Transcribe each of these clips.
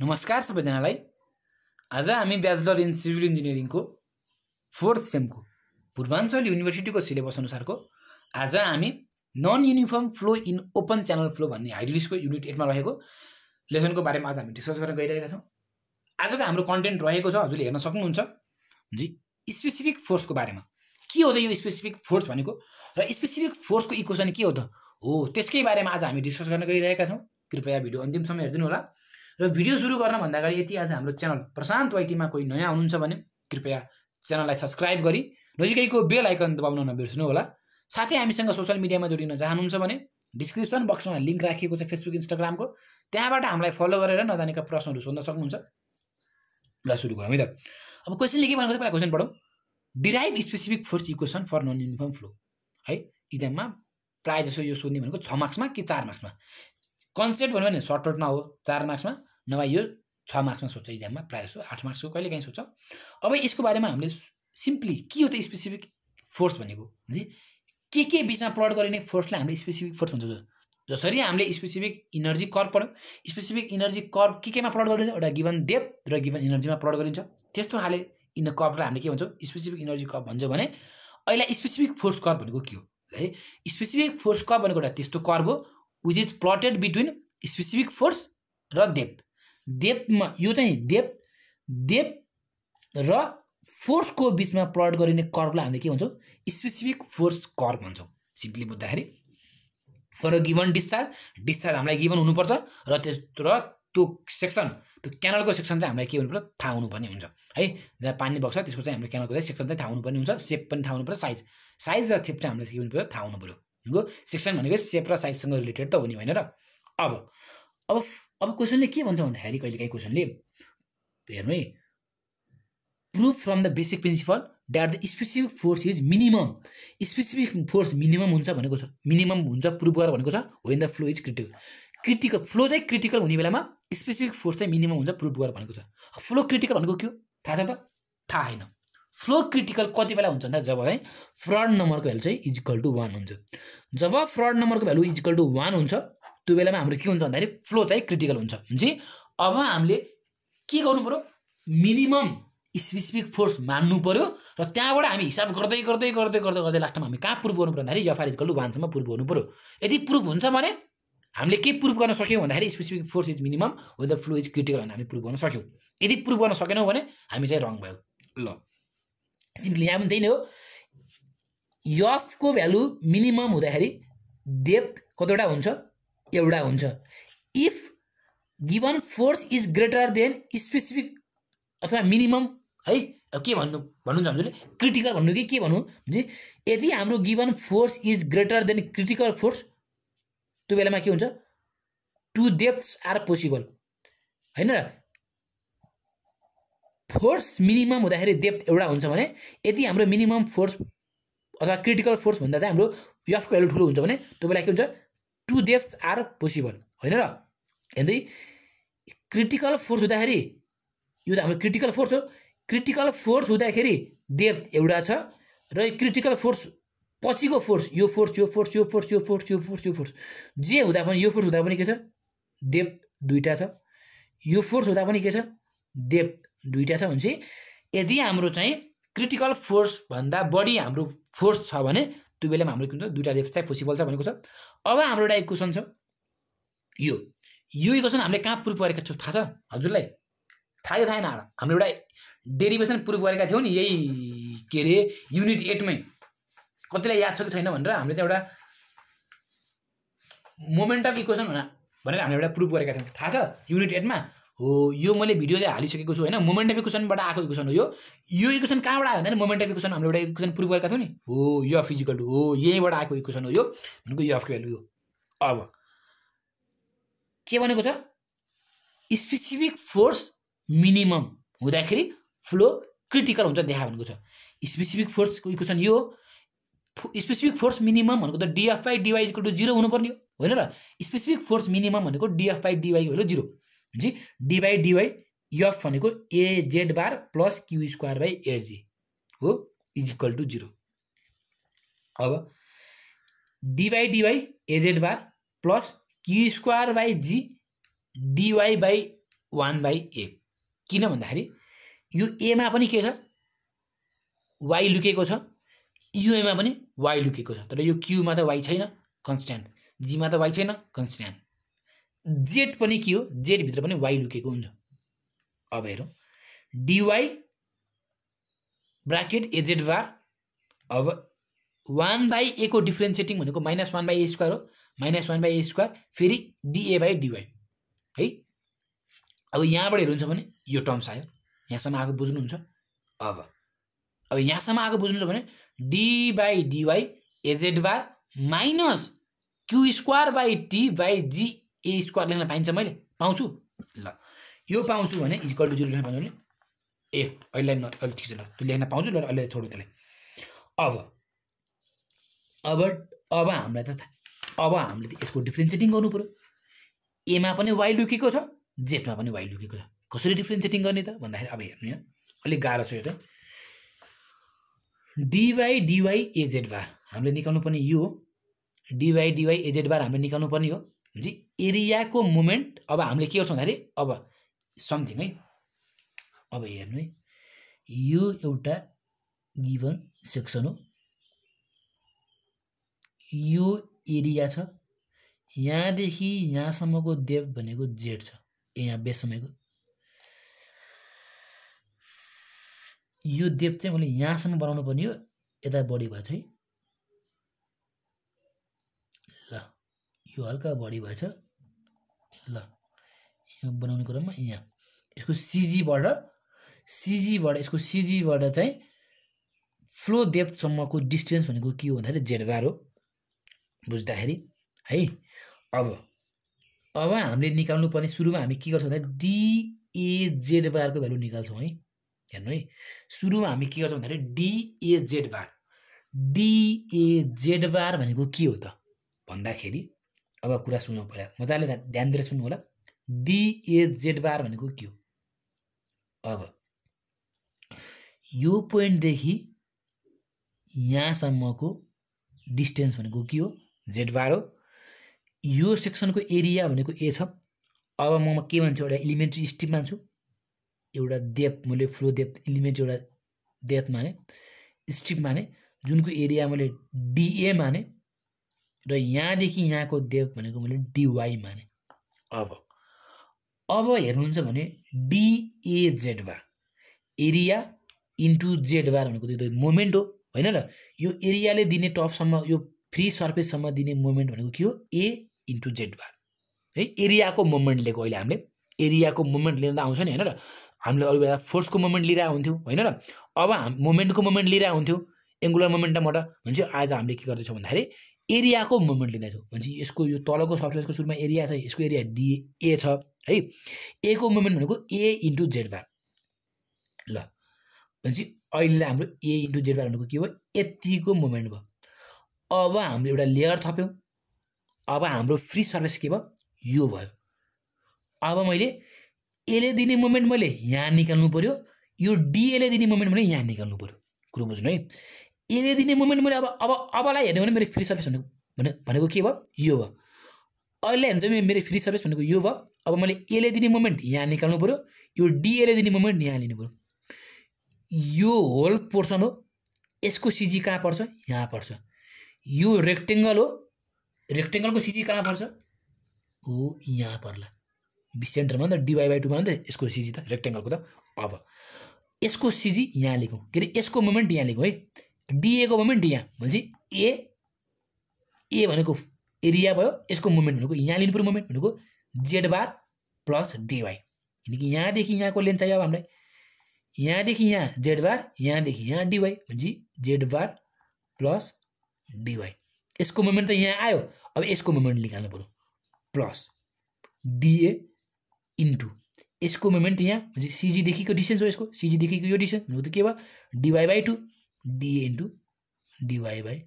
नमस्कार सबैजनालाई आज हामी ब्याचलर इन सिभिल इन्जिनियरिङको फोर्थ सेमको पूर्वाञ्चल युनिभर्सिटीको सिलेबस अनुसारको आज हामी non uniform flow in open channel flow भन्ने हाइड्रिसको युनिट एटमा रहेको लेसनको बारेमा आज हामी डिस्कस गर्न गइरहेका छौँ आजको हाम्रो कन्टेन्ट रहेको छ हजुरले हेर्न सक्नुहुन्छ स्पेसिफिक फोर्सको बारेमा के हो त यो स्पेसिफिक फोर्स भनेको र स्पेसिफिक फोर्सको इक्वेसन के हो त हो त्यसकै बारेमा आज हामी डिस्कस गर्न गइरहेका छौँ कृपया भिडियो अन्तिमसम्म हेरिदिनु होला र भिडियो सुरु गर्नभन्दा अगाडि यति आज हाम्रो च्यानल प्रशान्त वाइटीमा कोही नयाँ हुनुहुन्छ भने कृपया च्यानललाई सब्सक्राइब गरी नजिकैको बेल आइकन दबाउन नबिर्सनु होला साथै हामीसँग सोसियल मिडियामा जोडिन चाहनुहुन्छ भने डिस्क्रिप्सन बक्समा लिङ्क राखिएको छ फेसबुक इन्स्टाग्रामको त्यहाँबाट हामीलाई फलो गरेर नजानेका प्रश्नहरू सोध्न सक्नुहुन्छ ल सुरु गरौँ है त अब क्वेसनले के भनेको छ पहिला क्वेसन पढौँ derive specific force equation for non uniform flow है इक्जाममा प्रायः जसो यो सोध्ने भनेको छ मार्क्समा कि चार मार्क्समा कन्सेप्ट भन्यो भने सर्ट हो चार मार्क्समा नभए यो छ मार्क्समा सोध्छ इक्जाममा प्रायः जस्तो आठ मार्क्सको कहिले काहीँ सोध्छ अब यसको बारेमा हामीले सिम्पली के हो त स्पेसिफिक फोर्स भनेको के के बिचमा प्लट गरिने फोर्सलाई हामीले स्पेसिफिक फोर्स भन्छ जसरी हामीले स्पेसिफिक इनर्जी कर्भ पढ्यौँ स्पेसिफिक इनर्जी कर्भ के केमा प्लट गरिन्छ एउटा गिभन डेप र गिभन इनर्जीमा प्लट गरिन्छ त्यस्तो खाले इन कर्भलाई हामीले के भन्छौँ स्पेसिफिक इनर्जी कर्भ भन्छौँ भने अहिले स्पेसिफिक फोर्स कर्भ भनेको के हो है स्पेसिफिक फोर्स कर्भ भनेको एउटा त्यस्तो कर्भ हो which is plotted between specific force र डेप्थ देवमा यो चाहिँ देव देव र फोर्सको बिचमा प्लट गरिने कर्भलाई हामीले के भन्छौँ स्पेसिफिक फोर्स कर्भ भन्छौँ सिम्पली बुझ्दाखेरि for a given discharge discharge हामीलाई गिभन हुनुपर्छ र त्यस र त्यो सेक्सन त्यो क्यानलको सेक्सन चाहिँ हामीलाई के हुनुपर्छ थाहा हुनुपर्ने हुन्छ है जहाँ पानी बग्छ त्यसको चाहिँ हाम्रो क्यानलको चाहिँ सेक्सन चाहिँ थाहा हुनुपर्ने हुन्छ सेप पनि थाहा हुनुपर्छ साइज साइज र थेप चाहिँ हामीलाई के हुनुपर्छ पऱ्यो थाहा हुनु पऱ्यो सेक्सन भनेको सेप र साइजसँग रिलेटेड त हुने होइन र अब अब अब क्वेसनले के भन्छ भन्दाखेरि कहिलेकाहीँ क्वेसनले हेर्नु है proof from the basic principle that the specific force is minimum specific force minimum हुन्छ भनेको छ मिनिमम हुन्छ प्रुफ गरेर भनेको छ when the flow is critical critical flow चाहिँ क्रिटिकल हुने बेलामा स्पेसिफिक फोर्स चाहिँ मिनिमम हुन्छ प्रुफ गरेर भनेको छ फ्लो क्रिटिकल भनेको के थाहा छ त थाहा होइन फ्लो क्रिटिकल कति बेला हुन्छ भन्दा जब चाहिँ फ्रड नम्बरको भ्यालु चाहिँ इजिकल टु वान हुन्छ जब फ्रड नम्बरको भ्यालु इजिकल टु वान हुन्छ त्यो बेलामा हाम्रो के हुन्छ भन्दाखेरि फ्लो चाहिँ क्रिटिकल हुन्छ हुन्छ अब हामीले के गर्नु पऱ्यो मिनिमम स्पेसिफिक फोर्स मान्नु पऱ्यो र त्यहाँबाट हामी हिसाब गर्दै गर्दै गर्दै गर्दै गर्दै लास्टमा हामी कहाँ प्रुभ गर्नु पऱ्यो भन्दाखेरि यफआर इजकल वानसम्म प्रुभ गर्नु पऱ्यो यदि प्रुफ हुन्छ भने हामीले के प्रुफ गर्न सक्यौँ भन्दाखेरि specific force is minimum the flow is critical भने हामी प्रुभ गर्न सक्यौँ यदि प्रुभ गर्न सकेनौँ भने हामी चाहिँ रङ भयो ल सिम्पली यहाँ पनि त्यही नै हो यफको भ्यालु मिनिमम हुँदाखेरि डेप्थ कतिवटा हुन्छ एउटा हुन्छ if given force is greater than specific अथवा मिनिमम है के भन्नु भन्नुहुन्छ हामीले क्रिटिकल भन्नु कि के भन्नु यदि हाम्रो given force is greater than critical force त्यो बेलामा के हुन्छ टु डेप्थ्स आर पोसिबल होइन फोर्स मिनिमम हुँदाखेरि डेप्थ एउटा हुन्छ भने यदि हाम्रो मिनिमम फोर्स अथवा क्रिटिकल फोर्स भन्दा चाहिँ हाम्रो यफको भेल्यु ठुलो हुन्छ भने त्यो बेला के हुन्छ टु डेप्थ आर पोसिबल होइन र हेर्दै क्रिटिकल फोर्स हुँदाखेरि यो त हाम्रो क्रिटिकल फोर्स हो क्रिटिकल फोर्स हुँदाखेरि डेप्थ एउटा छ र क्रिटिकल फोर्स पछिको फोर्स यो फोर्स यो फोर्स यो फोर्स यो फोर्स यो फोर्स यो फोर्स जे हुँदा पनि यो फोर्स हुँदा पनि के छ डेप्थ दुइटा छ यो फोर्स हुँदा पनि के छ डेप्थ दुइटा छ भनेपछि यदि हाम्रो चाहिँ क्रिटिकल फोर्सभन्दा बढी हाम्रो फोर्स छ भने त्यो बेलामा हाम्रो के हुन्छ दुइटा लेफ्ट साइड पोसिबल छ भनेको छ अब हाम्रो एउटा इक्वेसन छ यो यो इक्वेसन हामीले कहाँ प्रुफ गरेका छौँ थाहा छ हजुरलाई थाहा थाहै थाहा हाम्रो एउटा डेरिभेसन प्रुफ गरेका थियौँ नि यही के अरे युनिट एटमै कतिलाई याद छ कि छैन भनेर हामीले त एउटा मोमेन्ट अफ इक्वेसन भनेर हामीले एउटा प्रुफ गरेका थियौँ थाहा छ युनिट एटमा हो यो मैले भिडियोले हालिसकेको छु होइन मोमेन्टम इक्वेसनबाट आएको इक्वेसन हो यो यो इक्वेसन कहाँबाट आयो मोमेन्ट मोमेन्टम इक्वेसन हामीले एउटा इक्वेसन प्रुभ गरेका थियौँ नि हो यो फिजिकल टु हो यहीँबाट आएको इक्वेसन हो यो भनेको यो अफ भ्यालु हो अब के भनेको छ स्पेसिफिक फोर्स मिनिमम हुँदाखेरि फ्लो क्रिटिकल हुन्छ देखा भनेको छ स्पेसिफिक फोर्सको इक्वेसन यो स्पेसिफिक फोर्स मिनिमम भनेको त DFI DY equal to zero हुनुपर्ने होइन र स्पेसिफिक फोर्स मिनिमम भनेको डिएफआई डिवाई भयो zero G D by D by भनेको AZ bar plus Q square by AG हो इज इक्वल टु जिरो अब DY DY AZ bar plus Q square by G DY by one by A किन भन्दाखेरि यो एमा पनि के छ वाइ लुकेको छ युएमा पनि वाइ लुकेको छ तर यो क्युमा त वाइ छैन कन्सट्यान्ट जीमा त वाइ छैन कन्सट्यान्ट जेड पनि के हो जेडभित्र पनि वाइ लुकेको हुन्छ अब हेरौँ डिवाई ब्राकेट एजेड बार अब वान बाई ए को डिफ्रेन्सिएटिङ भनेको minus one by A square हो minus one by A square फेरि डिए बाई डिवाई है अब यहाँबाट हेर्नुहुन्छ भने यो टर्म्स आयो यहाँसम्म आएको बुझ्नुहुन्छ अब अब यहाँसम्म आएको बुझ्नुहुन्छ भने D by DY AZ bar minus Q square by T by G A square लेख्न पाइन्छ मैले पाउँछु ल यो पाउँछु भने इक्वल टु जिरो लेख्न पाउँछु भने ए अहिले न अहिले ठिक छ ल त्यो लेख्न पाउँछु ल अहिले छोडौँ त्यसलाई अब अब अब हामीलाई त अब हामीले यसको डिफ्रेन्सिएटिङ गर्नु पऱ्यो एमा पनि वाइ लुकेको छ जेडमा पनि वाइ लुकेको छ कसरी डिफ्रेन्सिएटिङ गर्ने त भन्दाखेरि अब हेर्नु यहाँ अलिक गाह्रो छ यो त डिवाई डिवाई एजेड बार हामीले निकाल्नु पर्ने यो हो डिवाई डिवाई एजेड बार हामीले निकाल्नु पर्ने हो जी एरियाको मुमेन्ट अब हामीले के गर्छौँ भन्दाखेरि अब समथिङ है अब हेर्नु है यो एउटा गिभन सेक्सन हो यो एरिया छ यहाँदेखि यहाँसम्मको देव भनेको जेड छ ए यहाँ बेसमयको यो देव चाहिँ मैले यहाँसम्म बनाउनु पर्ने हो यता बढी भएछ है यो हल्का बढी भएछ ल यो बनाउने क्रममा यहाँ यसको सिजीबाट सिजीबाट यसको सिजीबाट चाहिँ फ्लो डेप्थसम्मको डिस्टेन्स भनेको के हो भन्दाखेरि जेडबार हो बुझ्दाखेरि है अब अब हामीले निकाल्नु पर्ने सुरुमा हामी के गर्छौँ भन्दाखेरि डिएजेड बारको भ्यालु निकाल्छौँ है हेर्नु है सुरुमा हामी के गर्छौँ भन्दाखेरि डिएजेड बार डिएजेड बार भनेको के हो त भन्दाखेरि अब कुरा सुनौँ पहिला मजाले ध्यान दिएर सुन्नु होला डिएजेड बार भनेको के हो अब यो पोइन्टदेखि यहाँसम्मको डिस्टेन्स भनेको के हो जेड बार हो यो सेक्सनको एरिया भनेको ए छ अब म के मान्छु एउटा इलिमेन्ट्री स्टिप मान्छु एउटा डेप्थ मैले फ्लो डेप्थ इलिमेन्ट्री एउटा डेप्थ माने स्ट्रिप माने जुनको एरिया मैले डिए माने र यहाँदेखि यहाँको देव भनेको मैले डिवाई माने अब अब हेर्नुहुन्छ भने DAZ bar area into Z bar भनेको त्यो मोमेन्ट हो होइन र यो एरियाले दिने टपसम्म यो फ्री सर्फेससम्म दिने मोमेन्ट भनेको के हो ए इन्टु जेड बार है एरियाको मोमेन्ट लिएको अहिले हामीले एरियाको मोमेन्ट लिँदा आउँछ नि होइन र हामीले अरू बेला फोर्सको मोमेन्ट लिएर हुन्थ्यौँ होइन र अब हाम मोमेन्टको मोमेन्ट लिएर हुन्थ्यौँ एङ्गुलर मोमेन्टमबाट भन्छ आज हामीले के गर्दैछौँ भन्दाखेरि एरियाको मुभमेन्ट लिँदैछौँ भनेपछि यसको यो तलको सफ्टवेयरको सुरुमा एरिया छ यसको एरिया डी ए छ है ए को मुभमेन्ट भनेको ए इन्टु जेड बार ल भनेपछि अहिले हाम्रो ए इन्टु जेड बार भनेको के भयो यतिको मुभमेन्ट भयो अब हामीले एउटा लेयर थप्यौँ अब हाम्रो फ्री सर्भिस के भयो यो भयो अब मैले एले दिने मुभमेन्ट मैले यहाँ निकाल्नु पऱ्यो यो डिएले दिने मुभमेन्ट मैले यहाँ निकाल्नु पऱ्यो कुरो बुझ्नु है यसले दिने मुभमेन्ट मैले अब अब अबलाई हेर्ने भने मेरो फ्री सर्भिस भनेको भने भनेको के भयो यो भयो अहिले हेर्नु चाहिँ मेरो फ्री सर्भिस भनेको यो भयो अब मैले यसले दिने मुभमेन्ट यहाँ निकाल्नु पऱ्यो यो डिएले दिने मुभमेन्ट यहाँ लिनु पऱ्यो यो होल पोर्सन हो यसको सिजी कहाँ पर्छ यहाँ पर्छ यो रेक्टेङ्गल हो रेक्टेङ्गलको सिजी कहाँ पर्छ हो यहाँ पर्ला बिस सेन्टरमा त डिवाई बाई टूमा नि त यसको सिजी त रेक्टेङ्गलको त अब यसको सिजी यहाँ लेखौँ के अरे यसको मुभमेन्ट यहाँ लेखौँ है को मोमेंट यहाँ ए ए एरिया भो इसको मोमेंट यहाँ लिखने मोमेंट जेड बार प्लस यहाँ देखि यहाँ को लेंथ चाहिए अब यहाँ देखि यहाँ जेड बार यहाँ देखि यहाँ DY Z bar plus DY इसको मोमेंट तो यहाँ आयो अब इसको मोमेंट निकाल पऱ्यो प्लस डीए इंटू इसको मोमेंट यहाँ सीजी देखी को डिस्टेन्स हो इसको सीजी देखी को भनेको त के by two DA into DY by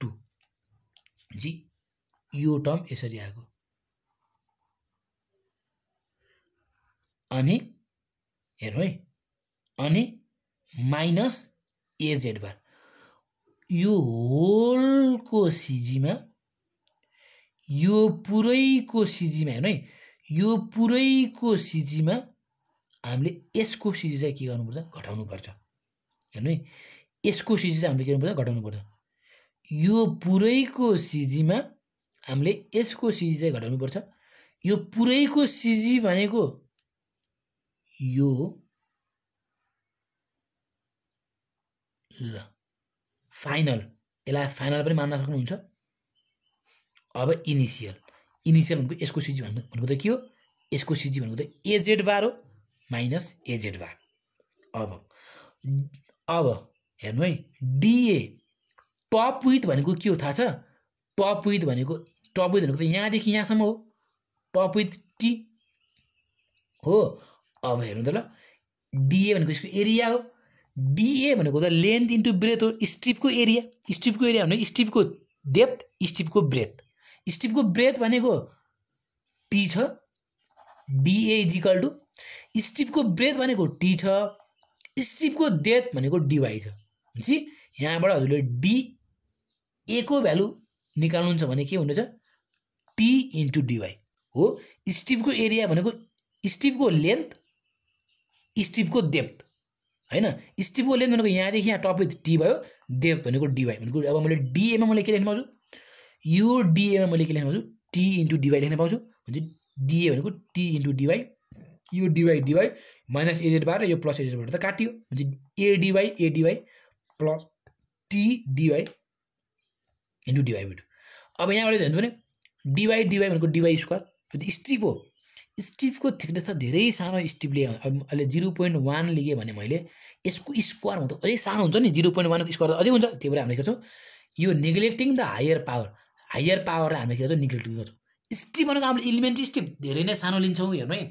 two G यो टर्म यसरी आएको अनि हेर्नु है अनि माइनस एजेड बार यो होलको सिजीमा यो पुरैको सिजीमा हेर्नु है यो पुरैको सिजीमा हामीले यसको सिजी चाहिँ के गर्नुपर्छ घटाउनुपर्छ हेर्नु है यसको सिजी चाहिँ हामीले के गर्नुपर्छ पर्छ यो पुरैको सिजीमा हामीले यसको सिजी चाहिँ घटाउनु पर्छ यो पुरैको सिजी भनेको यो ल फाइनल यसलाई फाइनल पनि मान्न सक्नुहुन्छ अब इनिसियल इनिसियल भनेको यसको सिजी भन्नु भनेको त के हो यसको सिजी भनेको त एजेड बार हो माइनस एजेड बार अब अब हेर्नु है डिए टप विथ भनेको के हो थाहा छ टप विथ भनेको टप विथ भनेको त यहाँदेखि यहाँसम्म हो टप विथ टी हो अब हेर्नु त ल डिए भनेको यसको एरिया हो डिए भनेको त लेन्थ इन्टु ब्रेथ हो स्ट्रिपको एरिया स्ट्रिपको एरिया भनेको स्ट्रिपको डेप्थ स्ट्रिपको ब्रेथ स्ट्रिपको ब्रेथ भनेको टी छ डिए इज इक्वल टु स्ट्रिपको ब्रेथ भनेको टी छ स्ट्रिपको डेथ भनेको डिवाई छ भनेपछि यहाँबाट हजुरले डी ए भ्यालु निकाल्नुहुन्छ भने के हुनेछ टी इन्टु डिवाई हो स्टिपको एरिया भनेको स्टिभको लेन्थ स्टिभको डेप्थ होइन स्टिपको लेन्थ भनेको यहाँदेखि यहाँ टप टी भयो डेप्थ भनेको डिवाई भनेको अब मैले डिएमा मैले के लेख्न पाउँछु यो डिएमा मैले के लेख्न पाउँछु टी इन्टु डिवाई लेख्न पाउँछु भनेपछि डिए भनेको टी इन्टु डिवाई यो डिवाई डिवाई माइनस एजेडबाट यो प्लस एजेडबाट त काटियो चाहिँ ADY ADY plus T DY into DY two अब यहाँबाट हेर्नु भने डिवाई डिवाई भनेको डिवाई स्क्वायर त्यो स्ट्रिप हो स्ट्रिपको थिकनेस त धेरै सानो लिएँ अहिले जिरो पोइन्ट वान लिएँ भने मैले यसको स्क्वायर हुन्छ अझै सानो हुन्छ नि जिरो पोइन्ट वानको स्क्वायर त अझै हुन्छ त्यही भएर हामीले के गर्छौँ यो neglecting the higher power higher पावरलाई हामीले के गर्छौँ नेग्लेक्टिङ गर्छौँ स्ट्रिप भनेको हामीले इलिमेन्ट्री स्टिप धेरै नै सानो लिन्छौँ हेर्नु है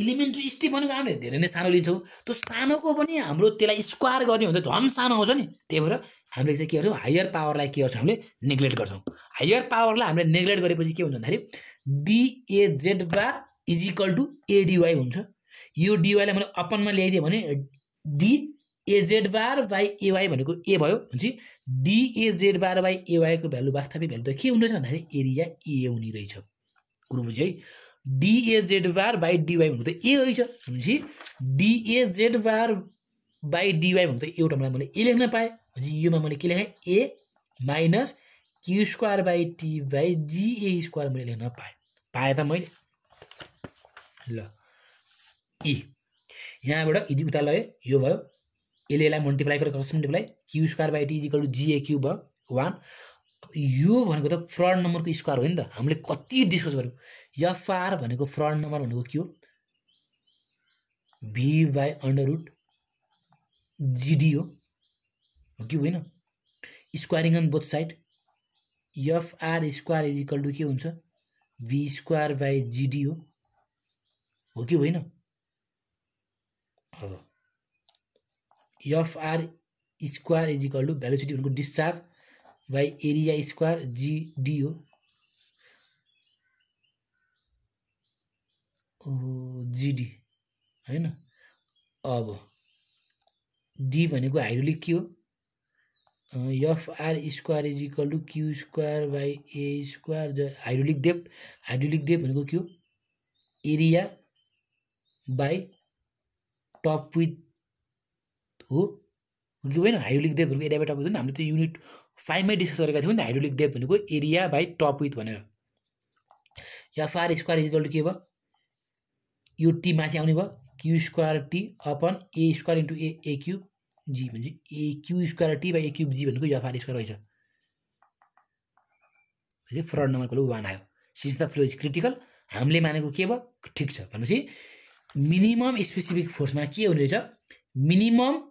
इलिमेन्ट्री स्टेप भनेको हामीले धेरै नै सानो लिन्छौँ त्यो सानोको पनि हाम्रो त्यसलाई स्क्वायर गर्ने हो भने झन् सानो आउँछ नि त्यही भएर हामीले चाहिँ के गर्छौँ हायर पावरलाई के गर्छौँ हामीले नेग्लेक्ट गर्छौँ हायर पावरलाई हामीले नेग्लेक्ट गरेपछि के हुन्छ भन्दाखेरि DAZ bar is equal to ADY हुन्छ यो डिवाईलाई मैले अपनमा ल्याइदिएँ भने डी डिएजेड बार बाई एवाई भनेको ए भयो भनेपछि डिएजेड बार बाई एवाईको भ्यालु वास्तविक भ्यालु त के हुँदैछ भन्दाखेरि एरिया ए हुने रहेछ कुरो बुझ्यो है डिएजेड बार बाई डिवाई भनेको त ए रहेछ भनेपछि डिएजेड बार बाई डिवाई भनेको त मलाई मैले ए लेख्न पाएँ भनेपछि योमा मैले के लेखेँ A minus Q square by T by GA square मैले लेख्न पाएँ पाएँ त मैले ल ए e। यहाँबाट यदि उता लगेँ यो भयो यसले यसलाई मल्टिप्लाई गरेर कसरी multiply Q square by T equal to GA Q भयो वान यो भनेको त फ्रड नम्बरको स्क्वायर हो नि त हामीले कति डिस्कस गर्यौँ एफआर भनेको फ्रड नम्बर भनेको के हो V by under root GD हो कि होइन squaring on both side FR square is equal to के हुन्छ भी स्क्वायर बाई जिडी हो कि होइन अब FR square is equal to velocity भनेको discharge by area square G D हो जिडी होइन अब डी भनेको हाइड्रोलिक के हो FR square is equal to Q square by A square ज हाइड्रोलिक डेप हाइड्रोलिक डेप भनेको के हो एरिया बाई टप विथ हो के होइन हाइड्रोलिक भनेको एरिया बाई टप विथ हामीले त्यो युनिट फाइभमै डिस्कस गरेका थियौँ नि त हाइड्रोलिक डेप भनेको एरिया बाई टप विथ भनेर या स्क्वायर इजिकल टु के भयो यो टी माथि आउने भयो Q square T upon A square into A A cube G भन्छ a Q square T by A cube G भनेको यफआर स्क्वायर रहेछ फ्रड नम्बरको वान आयो सिज द फ्लो इज क्रिटिकल हामीले मानेको के भयो ठिक छ भनेपछि मिनिमम स्पेसिफिक फोर्समा के हुने रहेछ मिनिमम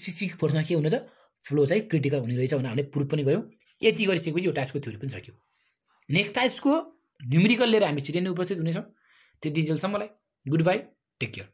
स्पेसिफिक फोर्समा के हुने रहेछ फ्लो चाहिँ क्रिटिकल हुने रहेछ भनेर हामीले प्रुभ पनि गयौँ यति गरिसकेपछि यो टाइप्सको थ्योरी पनि सक्यो नेक्स्ट टाइप्सको न्युमेरिकल लिएर हामी छिटै नै उपस्थित हुनेछौँ त्यति मलाई गुड बाई टेक केयर